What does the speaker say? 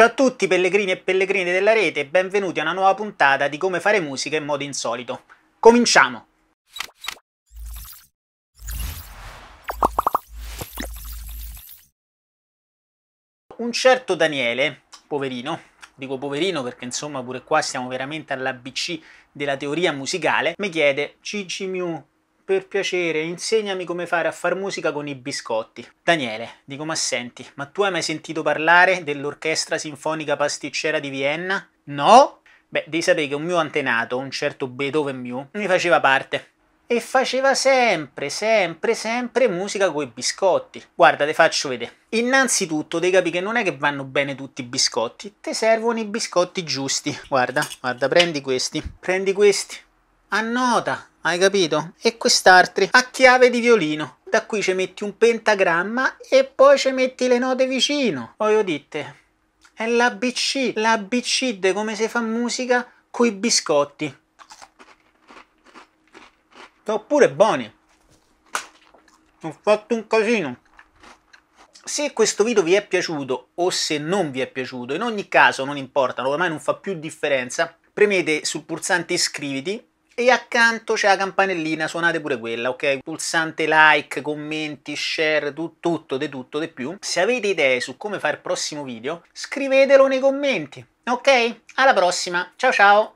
Ciao a tutti pellegrini e pellegrine della rete e benvenuti a una nuova puntata di come fare musica in modo insolito. Cominciamo! Un certo Daniele, poverino, dico poverino perché insomma pure qua siamo veramente all'ABC della teoria musicale, mi chiede Cici Miu, per piacere, insegnami come fare a far musica con i biscotti. Daniele, dico ma senti, ma tu hai mai sentito parlare dell'Orchestra Sinfonica Pasticcera di Vienna? No? Beh, devi sapere che un mio antenato, un certo Beethoven Mew, ne faceva parte. E faceva sempre, sempre, sempre musica coi biscotti. Guarda, te faccio vedere. Innanzitutto devi capire che non è che vanno bene tutti i biscotti, Ti servono i biscotti giusti. Guarda, guarda, prendi questi, prendi questi, annota, hai capito? E quest'altri a chiave di violino. Da qui ci metti un pentagramma e poi ci metti le note vicino. Poi ho dite, è l'ABC, l'ABC di come si fa musica coi biscotti. Sono pure buoni. Ho fatto un casino. Se questo video vi è piaciuto o se non vi è piaciuto, in ogni caso non importa, ormai non fa più differenza, premete sul pulsante iscriviti e accanto c'è la campanellina, suonate pure quella, ok? Pulsante like, commenti, share, tu, tutto, di tutto, di più. Se avete idee su come fare il prossimo video, scrivetelo nei commenti, ok? Alla prossima, ciao ciao!